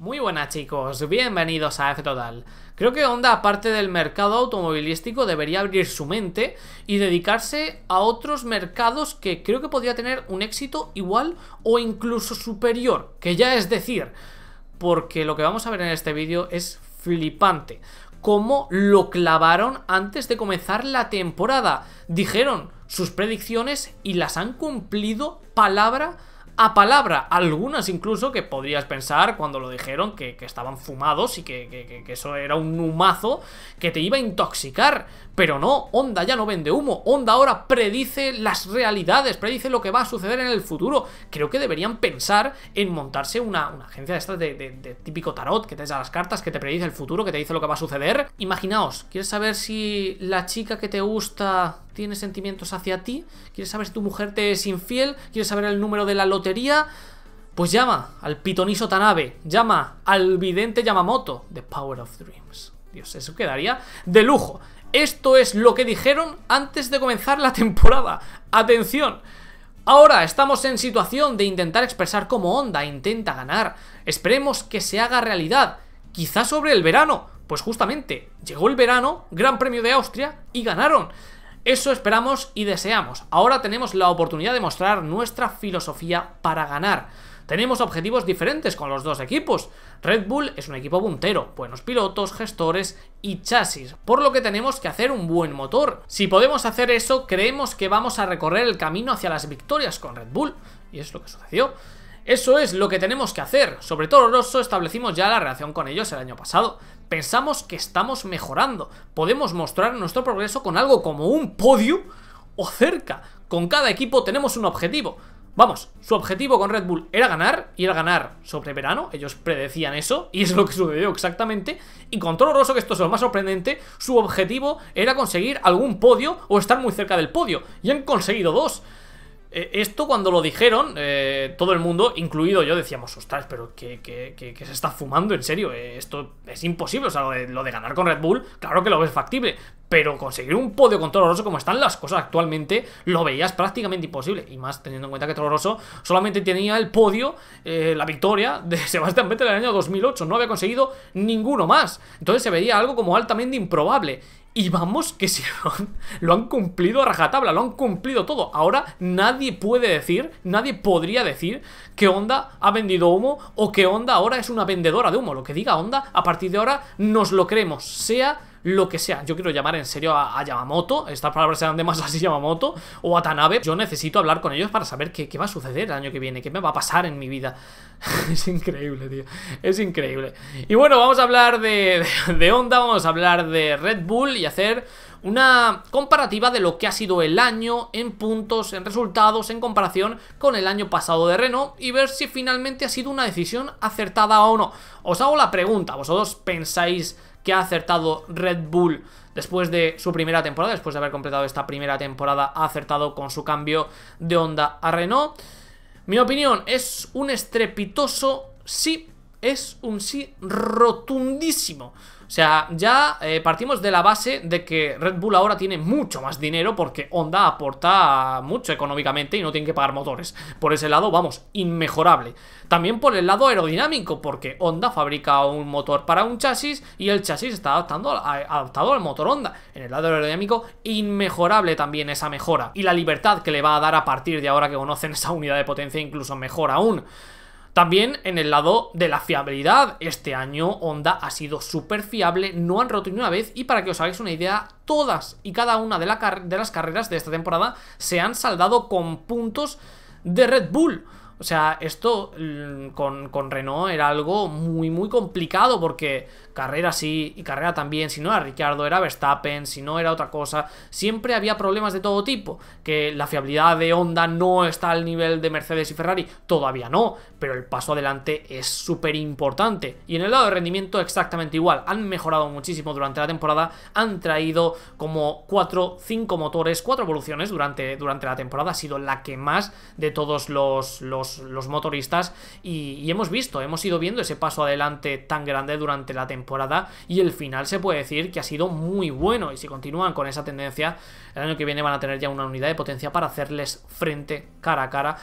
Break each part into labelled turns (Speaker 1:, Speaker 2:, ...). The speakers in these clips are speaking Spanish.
Speaker 1: Muy buenas chicos, bienvenidos a F-Total. Creo que Honda, aparte del mercado automovilístico, debería abrir su mente y dedicarse a otros mercados que creo que podría tener un éxito igual o incluso superior, que ya es decir, porque lo que vamos a ver en este vídeo es flipante. Cómo lo clavaron antes de comenzar la temporada. Dijeron sus predicciones y las han cumplido palabra a palabra, algunas incluso que podrías pensar cuando lo dijeron que, estaban fumados y que, eso era un humazo que te iba a intoxicar, pero no, Onda ya no vende humo, Onda ahora predice las realidades, predice lo que va a suceder en el futuro, creo que deberían pensar en montarse una, agencia de estas de, típico tarot que te da las cartas, que te predice el futuro, que te dice lo que va a suceder, imaginaos, ¿quieres saber si la chica que te gusta tiene sentimientos hacia ti, quieres saber si tu mujer te es infiel, quieres saber el número de la lotería, pues llama al pitoniso Tanabe, llama al vidente Yamamoto, The Power of Dreams. Dios, eso quedaría de lujo. Esto es lo que dijeron antes de comenzar la temporada. Atención. Ahora estamos en situación de intentar expresar cómo onda. intenta ganar. Esperemos que se haga realidad. Quizás sobre el verano. Pues justamente, llegó el verano, Gran Premio de Austria, y ganaron. Eso esperamos y deseamos. Ahora tenemos la oportunidad de mostrar nuestra filosofía para ganar. Tenemos objetivos diferentes con los dos equipos. Red Bull es un equipo puntero, buenos pilotos, gestores y chasis, por lo que tenemos que hacer un buen motor. Si podemos hacer eso, creemos que vamos a recorrer el camino hacia las victorias con Red Bull. Y es lo que sucedió. Eso es lo que tenemos que hacer. Sobre todo Rosso establecimos ya la relación con ellos el año pasado. Pensamos que estamos mejorando. Podemos mostrar nuestro progreso con algo como un podio o cerca. Con cada equipo tenemos un objetivo. Vamos, su objetivo con Red Bull era ganar, y era ganar sobre verano, ellos predecían eso, y es lo que sucedió exactamente, y con Toro Rosso, que esto es lo más sorprendente, su objetivo era conseguir algún podio o estar muy cerca del podio, y han conseguido dos, eh, esto cuando lo dijeron, eh, todo el mundo, incluido yo, decíamos, ostras, pero que, se está fumando, en serio, eh, esto es imposible, o sea, lo de, ganar con Red Bull, claro que lo ves factible, pero conseguir un podio con Toro Rosso como están las cosas actualmente, lo veías prácticamente imposible, y más teniendo en cuenta que Toro Rosso solamente tenía el podio, la victoria de Sebastián Vettel en el año 2008, no había conseguido ninguno más, entonces se veía algo como altamente improbable, y vamos, que si lo han, cumplido a rajatabla, lo han cumplido todo. Ahora nadie puede decir, nadie podría decir que Honda ha vendido humo o que Honda ahora es una vendedora de humo. Lo que diga Honda, a partir de ahora nos lo creemos, sea lo que sea. Yo quiero llamar en serio a, Yamamoto, estas palabras serán de más así Yamamoto, o a Tanabe. Yo necesito hablar con ellos para saber qué, va a suceder el año que viene, qué me va a pasar en mi vida. es increíble, tío. Es increíble. Y bueno, vamos a hablar de, de, de Honda, vamos a hablar de Red Bull y hacer una comparativa de lo que ha sido el año en puntos, en resultados, en comparación con el año pasado de Renault y ver si finalmente ha sido una decisión acertada o no. Os hago la pregunta, ¿vosotros pensáis que ha acertado Red Bull después de su primera temporada, después de haber completado esta primera temporada, ha acertado con su cambio de onda a Renault. Mi opinión es un estrepitoso sí, es un sí rotundísimo o sea, ya eh, partimos de la base de que Red Bull ahora tiene mucho más dinero porque Honda aporta mucho económicamente y no tiene que pagar motores. Por ese lado, vamos, inmejorable. También por el lado aerodinámico, porque Honda fabrica un motor para un chasis y el chasis está adaptado al motor Honda. En el lado aerodinámico, inmejorable también esa mejora. Y la libertad que le va a dar a partir de ahora que conocen esa unidad de potencia, incluso mejor aún. También en el lado de la fiabilidad, este año Honda ha sido súper fiable, no han roto ni una vez y para que os hagáis una idea, todas y cada una de, de las carreras de esta temporada se han saldado con puntos de Red Bull. O sea, esto mm, con, Renault era algo muy, muy complicado porque carrera sí y carrera también, si no era Ricciardo, era Verstappen, si no era otra cosa, siempre había problemas de todo tipo, que la fiabilidad de Honda no está al nivel de Mercedes y Ferrari, todavía no, pero el paso adelante es súper importante. Y en el lado de rendimiento exactamente igual, han mejorado muchísimo durante la temporada, han traído como 4, 5 motores, 4 evoluciones durante, durante la temporada, ha sido la que más de todos los, los los, motoristas y, y, hemos visto, hemos ido viendo ese paso adelante tan grande durante la temporada y el final se puede decir que ha sido muy bueno y si continúan con esa tendencia el año que viene van a tener ya una unidad de potencia para hacerles frente cara a cara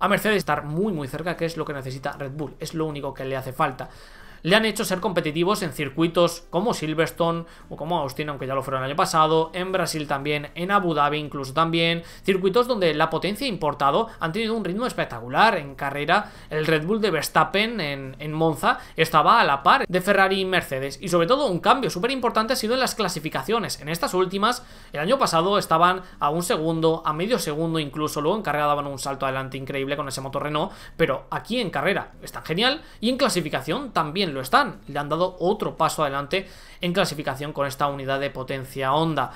Speaker 1: a Mercedes estar muy muy cerca que es lo que necesita Red Bull, es lo único que le hace falta le han hecho ser competitivos en circuitos como Silverstone o como Austin, aunque ya lo fueron el año pasado, en Brasil también, en Abu Dhabi incluso también, circuitos donde la potencia e importado han tenido un ritmo espectacular en carrera, el Red Bull de Verstappen en, en Monza estaba a la par de Ferrari y Mercedes y sobre todo un cambio súper importante ha sido en las clasificaciones, en estas últimas el año pasado estaban a un segundo, a medio segundo incluso, luego en carrera daban un salto adelante increíble con ese motor Renault, pero aquí en carrera están genial y en clasificación también lo están. Le han dado otro paso adelante en clasificación con esta unidad de potencia Honda.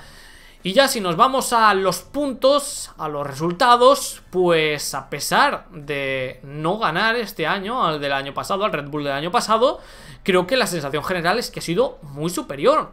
Speaker 1: Y ya si nos vamos a los puntos, a los resultados, pues a pesar de no ganar este año al del año pasado, al Red Bull del año pasado, creo que la sensación general es que ha sido muy superior.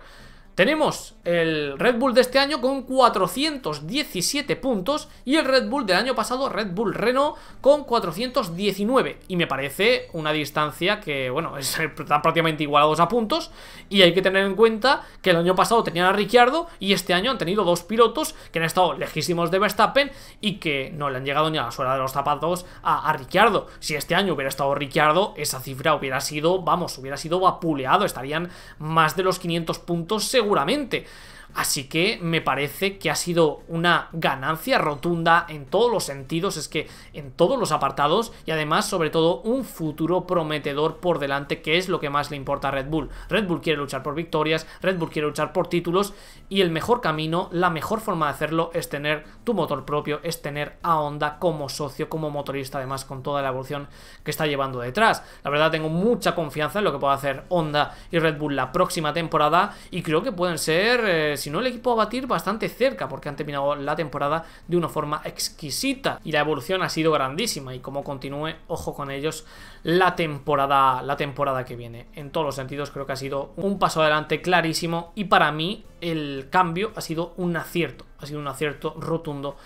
Speaker 1: Tenemos el Red Bull de este año con 417 puntos y el Red Bull del año pasado, Red Bull Renault, con 419. Y me parece una distancia que, bueno, están prácticamente igualados a puntos y hay que tener en cuenta que el año pasado tenían a Ricciardo y este año han tenido dos pilotos que han estado lejísimos de Verstappen y que no le han llegado ni a la suela de los zapatos a, a Ricciardo. Si este año hubiera estado Ricciardo, esa cifra hubiera sido, vamos, hubiera sido vapuleado, estarían más de los 500 puntos seguramente. Así que me parece que ha sido una ganancia rotunda en todos los sentidos, es que en todos los apartados y además sobre todo un futuro prometedor por delante que es lo que más le importa a Red Bull. Red Bull quiere luchar por victorias, Red Bull quiere luchar por títulos y el mejor camino, la mejor forma de hacerlo es tener tu motor propio, es tener a Honda como socio, como motorista además con toda la evolución que está llevando detrás. La verdad tengo mucha confianza en lo que pueda hacer Honda y Red Bull la próxima temporada y creo que pueden ser... Eh, si no el equipo va a batir bastante cerca porque han terminado la temporada de una forma exquisita y la evolución ha sido grandísima y como continúe, ojo con ellos la temporada, la temporada que viene. En todos los sentidos creo que ha sido un paso adelante clarísimo y para mí el cambio ha sido un acierto, ha sido un acierto rotundo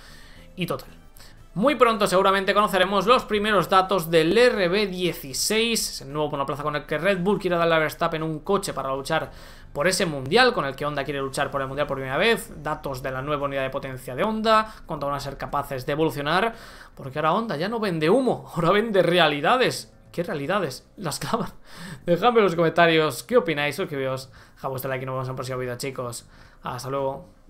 Speaker 1: y total. Muy pronto seguramente conoceremos los primeros datos del RB16, es el nuevo plaza con el que Red Bull quiere darle la Verstappen un coche para luchar por ese mundial, con el que Honda quiere luchar por el mundial por primera vez, datos de la nueva unidad de potencia de Honda, cuánto van a ser capaces de evolucionar, porque ahora Honda ya no vende humo, ahora vende realidades. ¿Qué realidades? Las clavan. Dejadme en los comentarios qué opináis, suscribíos, dejad vuestro like y nos vemos en el próximo vídeo, chicos. Hasta luego.